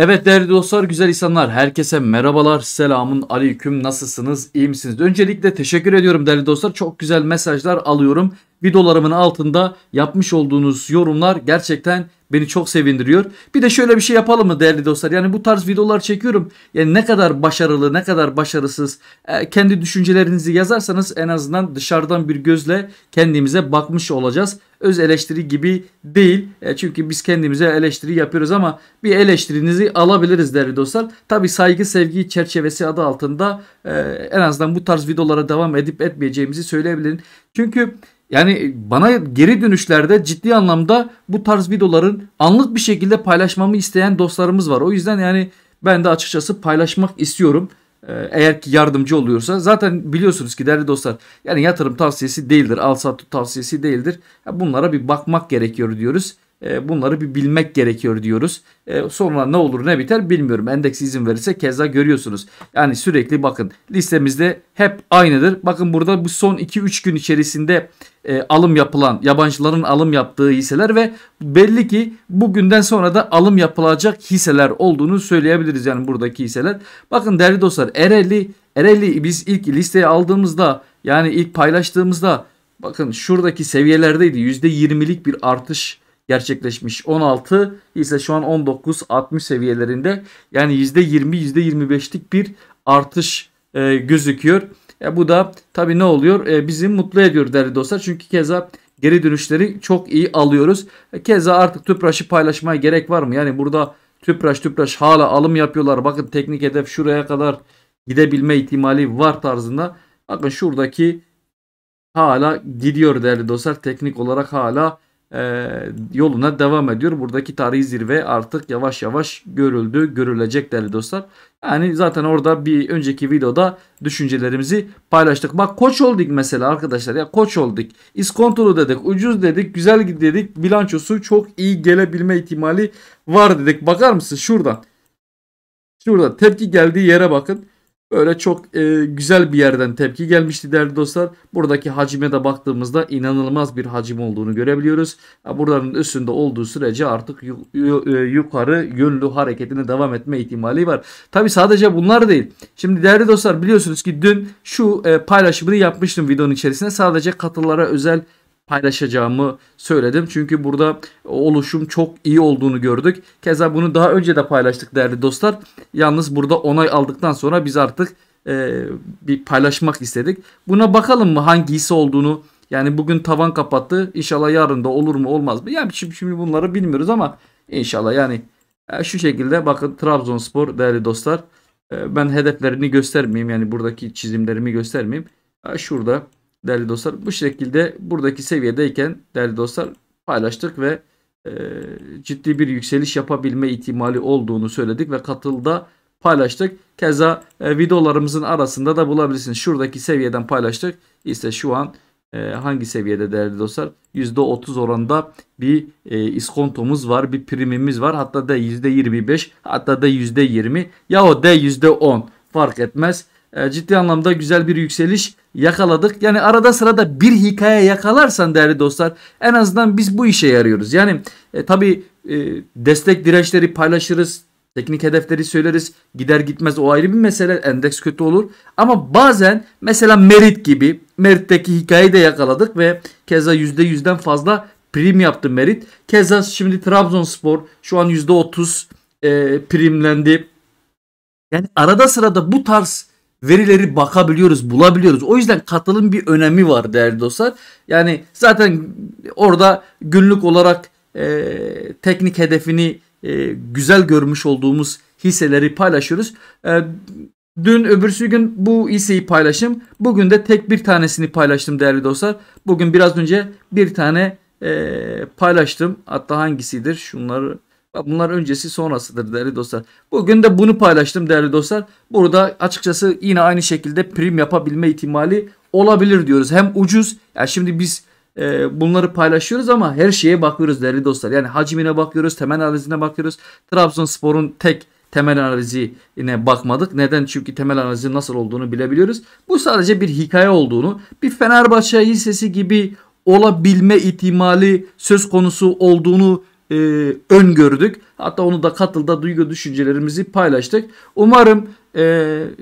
Evet değerli dostlar, güzel insanlar, herkese merhabalar, selamun aleyküm, nasılsınız, iyi misiniz? Öncelikle teşekkür ediyorum değerli dostlar, çok güzel mesajlar alıyorum videolarımın altında yapmış olduğunuz yorumlar gerçekten beni çok sevindiriyor. Bir de şöyle bir şey yapalım mı değerli dostlar? Yani bu tarz videolar çekiyorum. Yani ne kadar başarılı, ne kadar başarısız e, kendi düşüncelerinizi yazarsanız en azından dışarıdan bir gözle kendimize bakmış olacağız. Öz eleştiri gibi değil. E, çünkü biz kendimize eleştiri yapıyoruz ama bir eleştirinizi alabiliriz değerli dostlar. Tabi saygı sevgi çerçevesi adı altında e, en azından bu tarz videolara devam edip etmeyeceğimizi söyleyebilirim. Çünkü yani bana geri dönüşlerde ciddi anlamda bu tarz videoların anlık bir şekilde paylaşmamı isteyen dostlarımız var. O yüzden yani ben de açıkçası paylaşmak istiyorum. Ee, eğer ki yardımcı oluyorsa zaten biliyorsunuz ki değerli dostlar yani yatırım tavsiyesi değildir. Al sat tavsiyesi değildir. Bunlara bir bakmak gerekiyor diyoruz. E, bunları bir bilmek gerekiyor diyoruz. E, sonra ne olur ne biter bilmiyorum. Endeks izin verirse keza görüyorsunuz. Yani sürekli bakın listemizde hep aynıdır. Bakın burada bu son 2-3 gün içerisinde e, alım yapılan yabancıların alım yaptığı hisseler ve belli ki bugünden sonra da alım yapılacak hisseler olduğunu söyleyebiliriz. Yani buradaki hisseler. Bakın değerli dostlar Ereğli, Ereğli biz ilk listeye aldığımızda yani ilk paylaştığımızda bakın şuradaki seviyelerdeydi. %20'lik bir artış gerçekleşmiş. 16 ise şu an 19-60 seviyelerinde yani %20 %25'lik bir artış e, gözüküyor. E, bu da tabi ne oluyor? E, bizi mutlu ediyor değerli dostlar. Çünkü keza geri dönüşleri çok iyi alıyoruz. E, keza artık tüpraşı paylaşmaya gerek var mı? Yani burada tüpraş tüpraş hala alım yapıyorlar. Bakın teknik hedef şuraya kadar gidebilme ihtimali var tarzında. Bakın şuradaki hala gidiyor değerli dostlar. Teknik olarak hala e, yoluna devam ediyor. Buradaki tarihi zirve artık yavaş yavaş görüldü, görülecek değerli dostlar. Yani zaten orada bir önceki videoda düşüncelerimizi paylaştık. Bak Koç olduk mesela arkadaşlar ya Koç olduk, iskontolu dedik, ucuz dedik, güzel dedik. Bilançosu çok iyi gelebilme ihtimali var dedik. Bakar mısın şuradan? Şurada tepki geldiği yere bakın. Böyle çok e, güzel bir yerden tepki gelmişti değerli dostlar. Buradaki hacime de baktığımızda inanılmaz bir hacim olduğunu görebiliyoruz. buranın üstünde olduğu sürece artık e, yukarı yönlü hareketine devam etme ihtimali var. Tabi sadece bunlar değil. Şimdi değerli dostlar biliyorsunuz ki dün şu e, paylaşımını yapmıştım videonun içerisine. Sadece katılara özel paylaşacağımı söyledim. Çünkü burada oluşum çok iyi olduğunu gördük. Keza bunu daha önce de paylaştık değerli dostlar. Yalnız burada onay aldıktan sonra biz artık e, bir paylaşmak istedik. Buna bakalım mı hangisi olduğunu. Yani bugün tavan kapattı. İnşallah yarın da olur mu olmaz mı? Yani şimdi, bunları bilmiyoruz ama inşallah yani e, şu şekilde bakın Trabzonspor değerli dostlar. E, ben hedeflerini göstermeyeyim. Yani buradaki çizimlerimi göstermeyeyim. E, şurada değerli dostlar. Bu şekilde buradaki seviyedeyken değerli dostlar paylaştık ve e, ciddi bir yükseliş yapabilme ihtimali olduğunu söyledik ve katılda paylaştık. Keza e, videolarımızın arasında da bulabilirsiniz. Şuradaki seviyeden paylaştık. İşte şu an e, hangi seviyede değerli dostlar? %30 oranda bir e, iskontomuz var, bir primimiz var. Hatta da %25, hatta da %20 yahut da %10 fark etmez. E, ciddi anlamda güzel bir yükseliş yakaladık. Yani arada sırada bir hikaye yakalarsan değerli dostlar en azından biz bu işe yarıyoruz. Yani e, tabii e, destek dirençleri paylaşırız. Teknik hedefleri söyleriz. Gider gitmez o ayrı bir mesele. Endeks kötü olur. Ama bazen mesela Merit gibi Merit'teki hikayeyi de yakaladık ve keza %100'den fazla prim yaptı Merit. Keza şimdi Trabzonspor şu an %30 e, primlendi. Yani arada sırada bu tarz verileri bakabiliyoruz, bulabiliyoruz. O yüzden katılım bir önemi var değerli dostlar. Yani zaten orada günlük olarak e, teknik hedefini e, güzel görmüş olduğumuz hisseleri paylaşıyoruz. E, dün öbürsü gün bu hisseyi paylaştım. Bugün de tek bir tanesini paylaştım değerli dostlar. Bugün biraz önce bir tane e, paylaştım. Hatta hangisidir? Şunları Bunlar öncesi sonrasıdır değerli dostlar. Bugün de bunu paylaştım değerli dostlar. Burada açıkçası yine aynı şekilde prim yapabilme ihtimali olabilir diyoruz. Hem ucuz yani şimdi biz e, bunları paylaşıyoruz ama her şeye bakıyoruz değerli dostlar. Yani hacmine bakıyoruz, temel analizine bakıyoruz. Trabzonspor'un tek temel analizi yine bakmadık. Neden? Çünkü temel analizin nasıl olduğunu bilebiliyoruz. Bu sadece bir hikaye olduğunu, bir Fenerbahçe hissesi gibi olabilme ihtimali söz konusu olduğunu e, öngördük. Hatta onu da katılda duygu düşüncelerimizi paylaştık. Umarım e,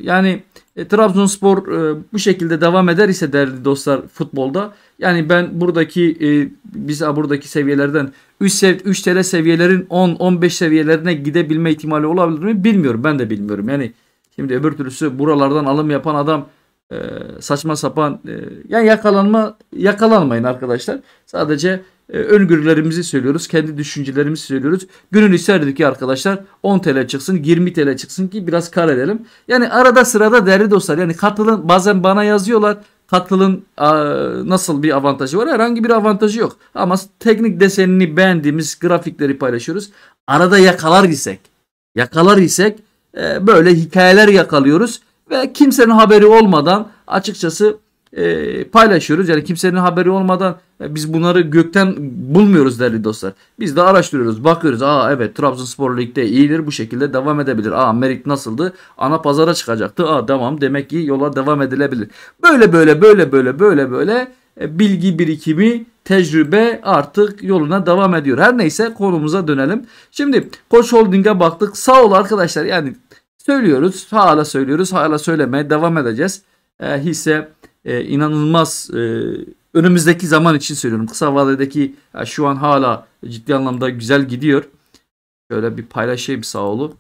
yani e, Trabzonspor e, bu şekilde devam eder ise değerli dostlar futbolda. Yani ben buradaki e, biz buradaki seviyelerden 3 sev 3 TL seviyelerin 10 15 seviyelerine gidebilme ihtimali olabilir mi bilmiyorum. Ben de bilmiyorum. Yani şimdi öbür türlüsü buralardan alım yapan adam e, saçma sapan e, yani yakalanma yakalanmayın arkadaşlar. Sadece e, öngörülerimizi söylüyoruz. Kendi düşüncelerimizi söylüyoruz. Günün isterdik ki arkadaşlar 10 TL çıksın 20 TL çıksın ki biraz kar edelim. Yani arada sırada değerli dostlar yani katılın bazen bana yazıyorlar. Katılın nasıl bir avantajı var? Herhangi bir avantajı yok. Ama teknik desenini beğendiğimiz grafikleri paylaşıyoruz. Arada yakalar isek, yakalar isek e, böyle hikayeler yakalıyoruz ve kimsenin haberi olmadan açıkçası e, paylaşıyoruz. Yani kimsenin haberi olmadan e, biz bunları gökten bulmuyoruz değerli dostlar. Biz de araştırıyoruz, bakıyoruz. Aa evet Trabzonspor Lig'de iyidir bu şekilde devam edebilir. Aa Merit nasıldı? Ana pazara çıkacaktı. Aa tamam demek ki yola devam edilebilir. Böyle böyle böyle böyle böyle böyle e, bilgi birikimi tecrübe artık yoluna devam ediyor. Her neyse konumuza dönelim. Şimdi Koç Holding'e baktık. Sağ ol arkadaşlar yani söylüyoruz. Hala söylüyoruz. Hala söylemeye devam edeceğiz. E, hisse e, inanılmaz e, önümüzdeki zaman için söylüyorum. Kısa vadedeki yani şu an hala ciddi anlamda güzel gidiyor. Şöyle bir paylaşayım sağ olun.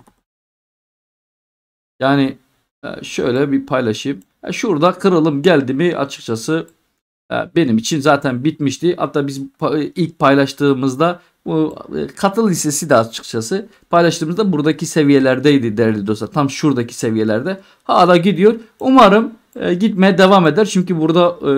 Yani e, şöyle bir paylaşayım. Şurada kırılım geldi mi açıkçası e, benim için zaten bitmişti. Hatta biz ilk paylaştığımızda bu e, katıl listesi de açıkçası paylaştığımızda buradaki seviyelerdeydi değerli dostlar. Tam şuradaki seviyelerde. Hala gidiyor. Umarım e, gitmeye devam eder. Çünkü burada e,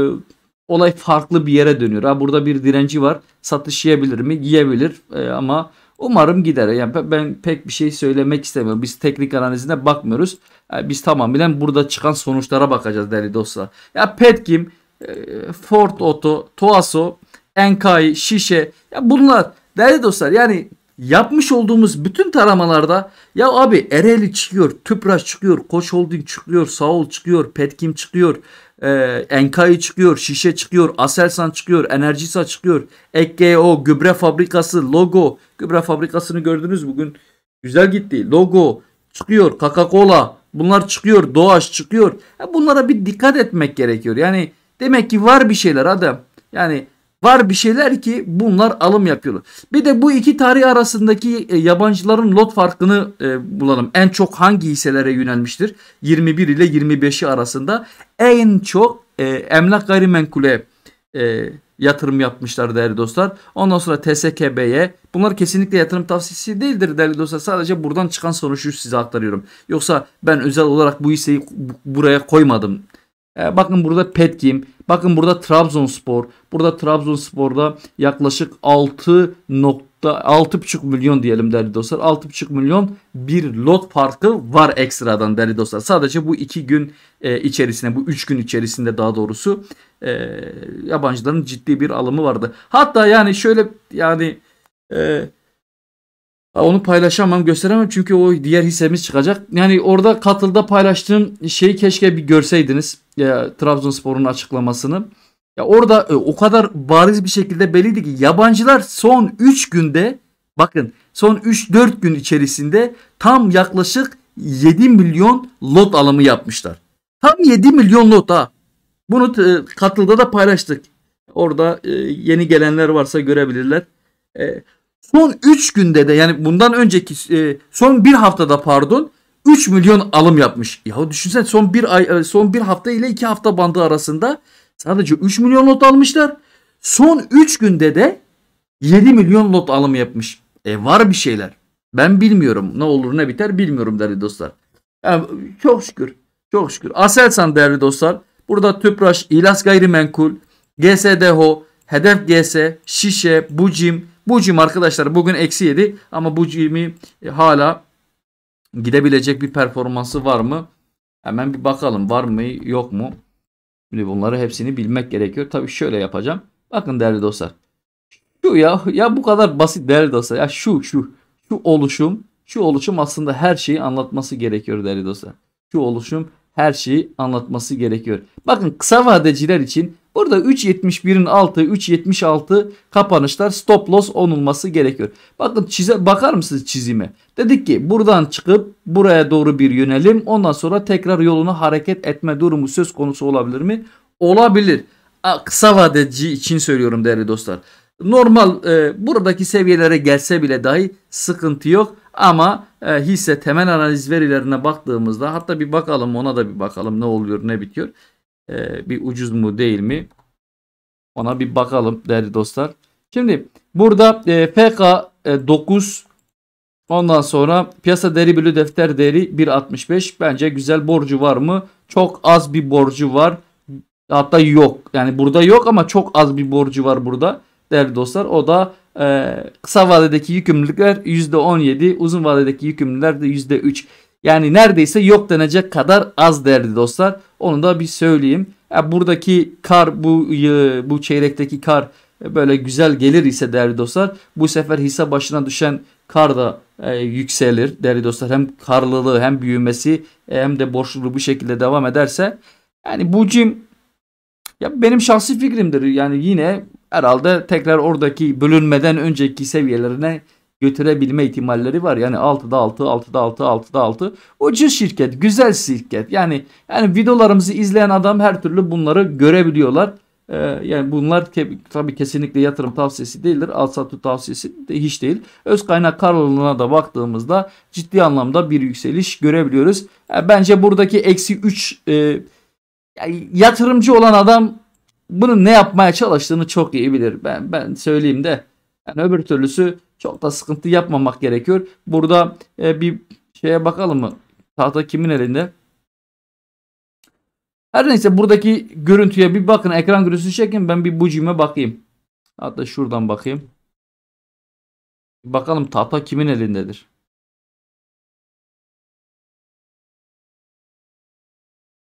olay farklı bir yere dönüyor. Ha, burada bir direnci var. Satış yiyebilir mi? Yiyebilir e, ama umarım gider. Yani ben pek bir şey söylemek istemiyorum. Biz teknik analizine bakmıyoruz. Yani e, biz tamamen burada çıkan sonuçlara bakacağız değerli dostlar. Ya Petkim, e, Ford Auto, Toaso, Enkai, Şişe ya bunlar değerli dostlar yani yapmış olduğumuz bütün taramalarda ya abi Ereğli çıkıyor, Tüpraş çıkıyor, Koç Holding çıkıyor, Saul çıkıyor, Petkim çıkıyor, e, Enkai çıkıyor, Şişe çıkıyor, Aselsan çıkıyor, Enerjisa çıkıyor, EKO, Gübre Fabrikası, Logo. Gübre Fabrikası'nı gördünüz bugün. Güzel gitti. Logo çıkıyor, Coca-Cola bunlar çıkıyor, Doğaç çıkıyor. E, bunlara bir dikkat etmek gerekiyor. Yani demek ki var bir şeyler adam. Yani var bir şeyler ki bunlar alım yapıyorlar. Bir de bu iki tarih arasındaki e, yabancıların lot farkını e, bulalım. En çok hangi hisselere yönelmiştir? 21 ile 25'i arasında en çok e, emlak gayrimenkule yatırım yapmışlar değerli dostlar. Ondan sonra TSKB'ye bunlar kesinlikle yatırım tavsiyesi değildir değerli dostlar. Sadece buradan çıkan sonucu size aktarıyorum. Yoksa ben özel olarak bu hisseyi buraya koymadım. Bakın burada Petkim, Bakın burada Trabzonspor. Burada Trabzonspor'da yaklaşık 6 nokta 6,5 milyon diyelim değerli dostlar. 6,5 milyon bir lot farkı var ekstradan değerli dostlar. Sadece bu 2 gün e, içerisinde bu 3 gün içerisinde daha doğrusu e, yabancıların ciddi bir alımı vardı. Hatta yani şöyle yani e, onu paylaşamam gösteremem çünkü o diğer hissemiz çıkacak. Yani orada katılda paylaştığım şeyi keşke bir görseydiniz ya, e, Trabzonspor'un açıklamasını. Ya orada e, o kadar bariz bir şekilde belliydi ki yabancılar son 3 günde bakın son 3-4 gün içerisinde tam yaklaşık 7 milyon lot alımı yapmışlar. Tam 7 milyon lot ha. Bunu e, da paylaştık. Orada e, yeni gelenler varsa görebilirler. son 3 günde de yani bundan önceki son 1 haftada pardon 3 milyon alım yapmış. Yahu düşünsen son bir ay e, son bir hafta ile iki hafta bandı arasında sadece 3 milyon lot almışlar. Son 3 günde de 7 milyon lot alım yapmış. E var bir şeyler. Ben bilmiyorum ne olur ne biter bilmiyorum değerli dostlar. Yani çok şükür. Çok şükür. Aselsan değerli dostlar. Burada Tüpraş, İlas Gayrimenkul, GSDHO, Hedef GS, Şişe, Bucim. Bucim arkadaşlar bugün eksi 7 ama Bucim'i e, hala gidebilecek bir performansı var mı? Hemen bir bakalım var mı yok mu? Şimdi bunları hepsini bilmek gerekiyor. Tabii şöyle yapacağım. Bakın değerli dostlar. Şu ya ya bu kadar basit değerli dostlar. Ya şu şu şu oluşum şu oluşum aslında her şeyi anlatması gerekiyor değerli dostlar. Şu oluşum her şeyi anlatması gerekiyor. Bakın kısa vadeciler için Burada 3.71'in altı 3.76 kapanışlar stop loss onulması gerekiyor. Bakın çize bakar mısınız çizime? Dedik ki buradan çıkıp buraya doğru bir yönelim. Ondan sonra tekrar yolunu hareket etme durumu söz konusu olabilir mi? Olabilir. Kısa vadeci için söylüyorum değerli dostlar. Normal e, buradaki seviyelere gelse bile dahi sıkıntı yok. Ama e, hisse temel analiz verilerine baktığımızda hatta bir bakalım ona da bir bakalım ne oluyor ne bitiyor e, bir ucuz mu değil mi ona bir bakalım değerli dostlar. Şimdi burada e, PK e, 9 ondan sonra piyasa deri bölü defter değeri 1.65 bence güzel borcu var mı? Çok az bir borcu var. Hatta yok. Yani burada yok ama çok az bir borcu var burada değerli dostlar. O da e, kısa vadedeki yükümlülükler %17, uzun vadedeki yükümlülükler de %3. Yani neredeyse yok denecek kadar az derdi dostlar. Onu da bir söyleyeyim. Yani buradaki kar bu e, bu çeyrekteki kar e, böyle güzel gelir ise değerli dostlar bu sefer hisse başına düşen kar da e, yükselir değerli dostlar. Hem karlılığı hem büyümesi e, hem de borçluluğu bu şekilde devam ederse yani bu cim ya benim şahsi fikrimdir. Yani yine herhalde tekrar oradaki bölünmeden önceki seviyelerine götürebilme ihtimalleri var. Yani 6'da 6, 6'da 6, 6'da 6. Ucuz şirket, güzel şirket. Yani yani videolarımızı izleyen adam her türlü bunları görebiliyorlar. Ee, yani bunlar ke tabii kesinlikle yatırım tavsiyesi değildir. Al satı tavsiyesi de hiç değil. Öz kaynak karlılığına da baktığımızda ciddi anlamda bir yükseliş görebiliyoruz. Yani ee, bence buradaki eksi 3 e, yani yatırımcı olan adam bunun ne yapmaya çalıştığını çok iyi bilir. Ben ben söyleyeyim de yani öbür türlüsü çok da sıkıntı yapmamak gerekiyor. Burada e, bir şeye bakalım mı? Tahta kimin elinde? Her neyse buradaki görüntüye bir bakın. Ekran görüntüsü çekin. Ben bir bu bucime bakayım. Hatta şuradan bakayım. Bakalım tahta kimin elindedir?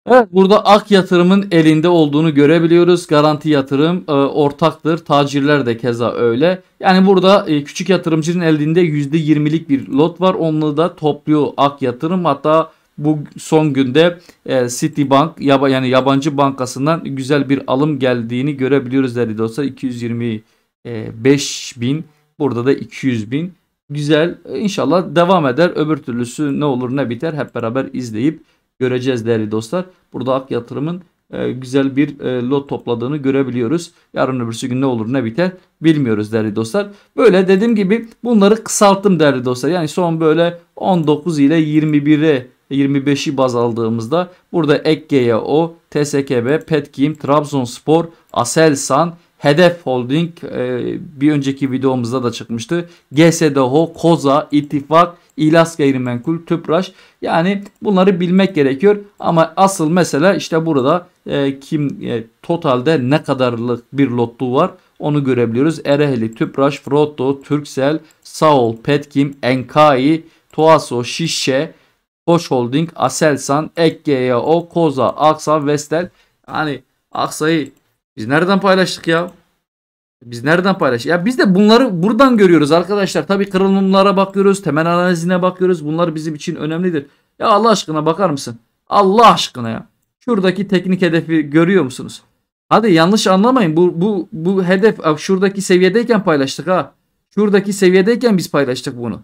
Evet burada Ak Yatırım'ın elinde olduğunu görebiliyoruz. Garanti yatırım e, ortaktır. Tacirler de keza öyle. Yani burada e, küçük yatırımcının elinde %20'lik bir lot var. Onu da topluyor Ak Yatırım. Hatta bu son günde e, Citibank yaba, yani yabancı bankasından güzel bir alım geldiğini görebiliyoruz dedi dostlar. 225 bin burada da 200 bin. Güzel e, inşallah devam eder. Öbür türlüsü ne olur ne biter hep beraber izleyip göreceğiz değerli dostlar. Burada Ak Yatırım'ın e, güzel bir e, lot topladığını görebiliyoruz. Yarın öbürsü gün ne olur ne biter bilmiyoruz değerli dostlar. Böyle dediğim gibi bunları kısalttım değerli dostlar. Yani son böyle 19 ile 21'e 25'i baz aldığımızda burada Ekge'ye o, TSKB, Petkim, Trabzonspor, Aselsan, Hedef Holding e, bir önceki videomuzda da çıkmıştı. GSDHO, Koza, İttifak, İlas Gayrimenkul, Tüpraş yani bunları bilmek gerekiyor. Ama asıl mesele işte burada e, kim e, totalde ne kadarlık bir lotluğu var onu görebiliyoruz. Ereğli, Tüpraş, Frotto, Türksel, Saul, Petkim, Enkai, Tuaso, Şişe, Koç Holding, Aselsan, Ek O Koza, Aksa, Vestel. Yani Aksa'yı biz nereden paylaştık ya? Biz nereden paylaştık? Ya biz de bunları buradan görüyoruz arkadaşlar. Tabii kırılımlara bakıyoruz. Temel analizine bakıyoruz. Bunlar bizim için önemlidir. Ya Allah aşkına bakar mısın? Allah aşkına ya. Şuradaki teknik hedefi görüyor musunuz? Hadi yanlış anlamayın. Bu bu bu hedef şuradaki seviyedeyken paylaştık ha. Şuradaki seviyedeyken biz paylaştık bunu.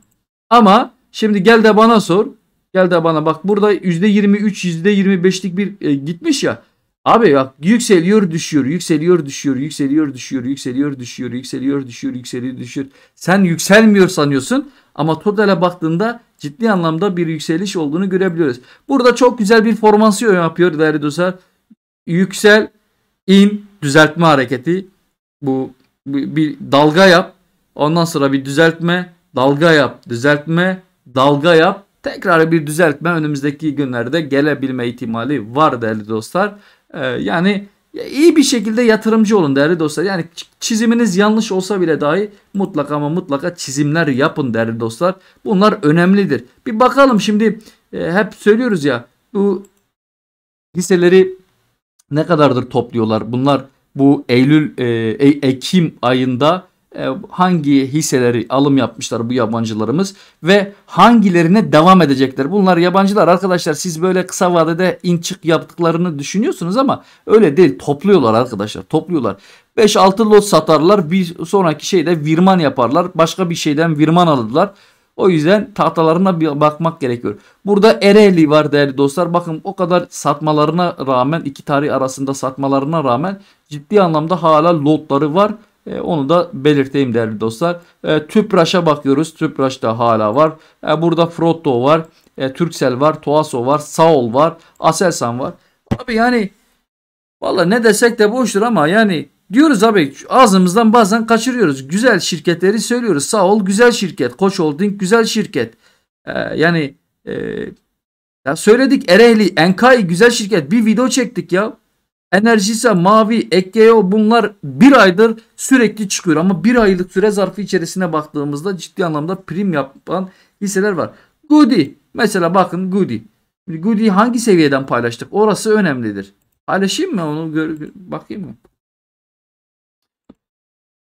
Ama şimdi gel de bana sor. Gel de bana bak burada %23 %25'lik bir e, gitmiş ya. Abi bak yükseliyor düşüyor, yükseliyor düşüyor, yükseliyor düşüyor, yükseliyor düşüyor, yükseliyor düşüyor, yükseliyor düşüyor. Sen yükselmiyor sanıyorsun ama totale baktığında ciddi anlamda bir yükseliş olduğunu görebiliyoruz. Burada çok güzel bir formasyon yapıyor değerli dostlar. Yüksel, in, düzeltme hareketi. Bu bir dalga yap. Ondan sonra bir düzeltme, dalga yap, düzeltme, dalga yap. Tekrar bir düzeltme önümüzdeki günlerde gelebilme ihtimali var değerli dostlar. Ee, yani iyi bir şekilde yatırımcı olun değerli dostlar. Yani çiziminiz yanlış olsa bile dahi mutlaka ama mutlaka çizimler yapın değerli dostlar. Bunlar önemlidir. Bir bakalım şimdi e, hep söylüyoruz ya bu hisseleri ne kadardır topluyorlar? Bunlar bu Eylül e, e- Ekim ayında e, hangi hisseleri alım yapmışlar bu yabancılarımız ve hangilerine devam edecekler. Bunlar yabancılar arkadaşlar siz böyle kısa vadede in çık yaptıklarını düşünüyorsunuz ama öyle değil topluyorlar arkadaşlar topluyorlar. 5-6 lot satarlar bir sonraki şeyde virman yaparlar başka bir şeyden virman alırlar. O yüzden tahtalarına bir bakmak gerekiyor. Burada Ereğli var değerli dostlar. Bakın o kadar satmalarına rağmen iki tarih arasında satmalarına rağmen ciddi anlamda hala lotları var e, onu da belirteyim değerli dostlar. E, Tüpraş'a bakıyoruz. Tüpraş da hala var. E, burada Frotto var. E, Türksel var. Toaso var. Saol var. Aselsan var. Abi yani valla ne desek de boştur ama yani diyoruz abi ağzımızdan bazen kaçırıyoruz. Güzel şirketleri söylüyoruz. Saol güzel şirket. Koç Holding güzel şirket. E, yani e, ya söyledik Ereğli, Enkai güzel şirket. Bir video çektik ya enerjisi mavi, Ekeo bunlar bir aydır sürekli çıkıyor. Ama bir aylık süre zarfı içerisine baktığımızda ciddi anlamda prim yapan hisseler var. Goody mesela bakın Goody. Goody'yi hangi seviyeden paylaştık? Orası önemlidir. Paylaşayım mı onu? Gör, bakayım mı?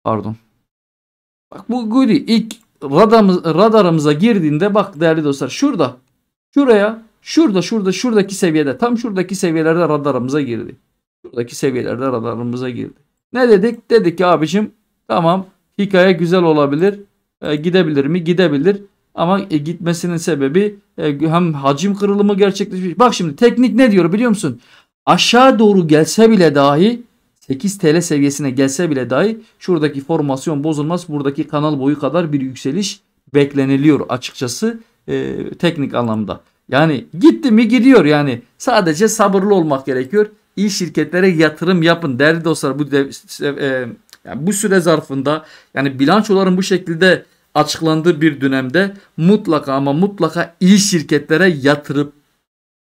Pardon. Bak bu Goody ilk radarımız, radarımıza girdiğinde bak değerli dostlar şurada. Şuraya, şurada, şurada, şuradaki seviyede. Tam şuradaki seviyelerde radarımıza girdi. Oradaki seviyelerde radarımıza girdi. Ne dedik? Dedik ki abicim tamam hikaye güzel olabilir. E, gidebilir mi? Gidebilir. Ama e, gitmesinin sebebi e, hem hacim kırılımı gerçekleşmiş. Bak şimdi teknik ne diyor biliyor musun? Aşağı doğru gelse bile dahi 8 TL seviyesine gelse bile dahi şuradaki formasyon bozulmaz. Buradaki kanal boyu kadar bir yükseliş bekleniliyor açıkçası e, teknik anlamda. Yani gitti mi gidiyor yani. Sadece sabırlı olmak gerekiyor iyi şirketlere yatırım yapın değerli dostlar bu dev, e, yani bu süre zarfında yani bilançoların bu şekilde açıklandığı bir dönemde mutlaka ama mutlaka iyi şirketlere yatırıp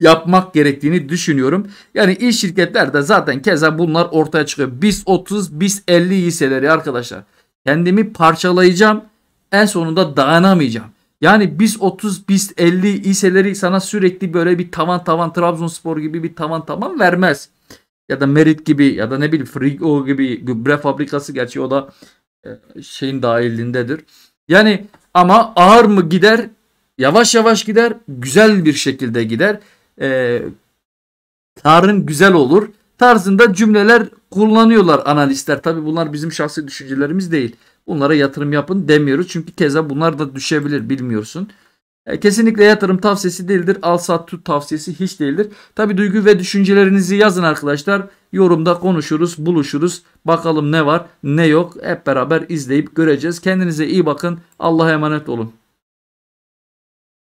yapmak gerektiğini düşünüyorum. Yani iyi şirketlerde zaten keza bunlar ortaya çıkıyor. Biz 30, biz 50 hisseleri arkadaşlar. Kendimi parçalayacağım. En sonunda dayanamayacağım. Yani biz 30, biz 50 hisseleri sana sürekli böyle bir tavan tavan Trabzonspor gibi bir tavan tavan vermez ya da Merit gibi ya da ne bileyim Frigo gibi gübre fabrikası gerçi o da e, şeyin dahilindedir. Yani ama ağır mı gider? Yavaş yavaş gider. Güzel bir şekilde gider. E, tarın güzel olur. Tarzında cümleler kullanıyorlar analistler. Tabi bunlar bizim şahsi düşüncelerimiz değil. Bunlara yatırım yapın demiyoruz. Çünkü keza bunlar da düşebilir bilmiyorsun. E, kesinlikle yatırım tavsiyesi değildir. Al sat tut tavsiyesi hiç değildir. Tabi duygu ve düşüncelerinizi yazın arkadaşlar. Yorumda konuşuruz, buluşuruz. Bakalım ne var, ne yok. Hep beraber izleyip göreceğiz. Kendinize iyi bakın. Allah'a emanet olun.